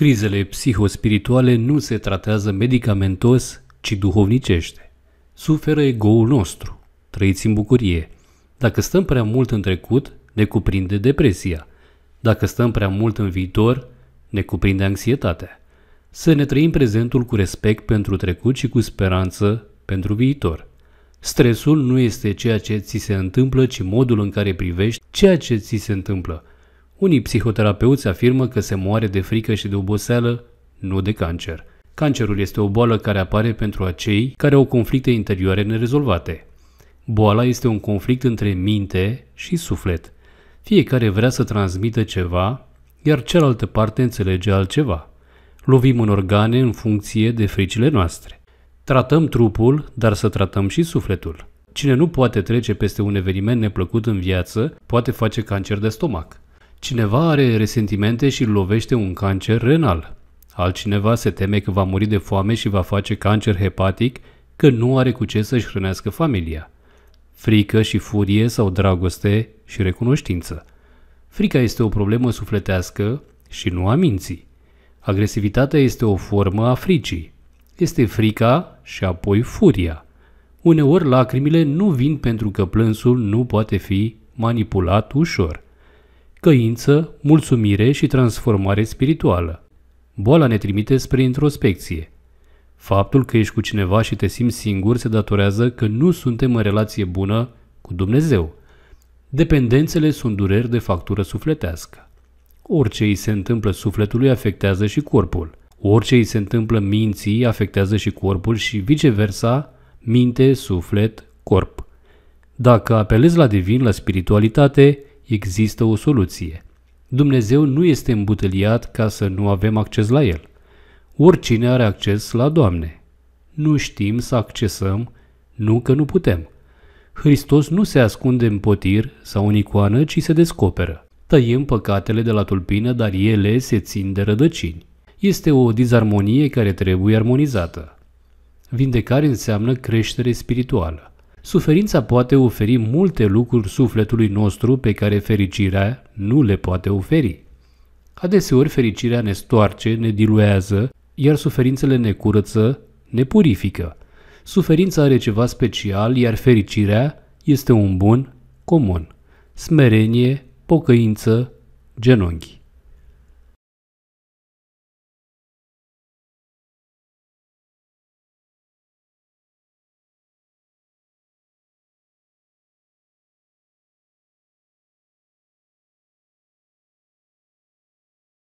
Crizele psihospirituale nu se tratează medicamentos, ci duhovnicește. Suferă egoul nostru. Trăiți în bucurie. Dacă stăm prea mult în trecut, ne cuprinde depresia. Dacă stăm prea mult în viitor, ne cuprinde anxietatea. Să ne trăim prezentul cu respect pentru trecut și cu speranță pentru viitor. Stresul nu este ceea ce ți se întâmplă, ci modul în care privești ceea ce ți se întâmplă – unii psihoterapeuți afirmă că se moare de frică și de oboseală, nu de cancer. Cancerul este o boală care apare pentru acei care au conflicte interioare nerezolvate. Boala este un conflict între minte și suflet. Fiecare vrea să transmită ceva, iar cealaltă parte înțelege altceva. Lovim în organe în funcție de fricile noastre. Tratăm trupul, dar să tratăm și sufletul. Cine nu poate trece peste un eveniment neplăcut în viață, poate face cancer de stomac. Cineva are resentimente și lovește un cancer renal. Altcineva se teme că va muri de foame și va face cancer hepatic, că nu are cu ce să-și hrănească familia. Frică și furie sau dragoste și recunoștință. Frica este o problemă sufletească și nu a minții. Agresivitatea este o formă a fricii. Este frica și apoi furia. Uneori lacrimile nu vin pentru că plânsul nu poate fi manipulat ușor – căință, mulțumire și transformare spirituală. Boala ne trimite spre introspecție. Faptul că ești cu cineva și te simți singur se datorează că nu suntem în relație bună cu Dumnezeu. Dependențele sunt dureri de factură sufletească. Orice îi se întâmplă sufletului afectează și corpul. Orice îi se întâmplă minții afectează și corpul și viceversa, minte, suflet, corp. Dacă apelezi la divin, la spiritualitate, Există o soluție. Dumnezeu nu este îmbutăliat ca să nu avem acces la El. Oricine are acces la Doamne. Nu știm să accesăm, nu că nu putem. Hristos nu se ascunde în potir sau în icoană, ci se descoperă. Tăiem păcatele de la tulpină, dar ele se țin de rădăcini. Este o dizarmonie care trebuie armonizată. Vindecare înseamnă creștere spirituală. Suferința poate oferi multe lucruri sufletului nostru pe care fericirea nu le poate oferi. Adeseori fericirea ne stoarce, ne diluează, iar suferințele ne curăță, ne purifică. Suferința are ceva special, iar fericirea este un bun comun. Smerenie, pocăință, genunchi.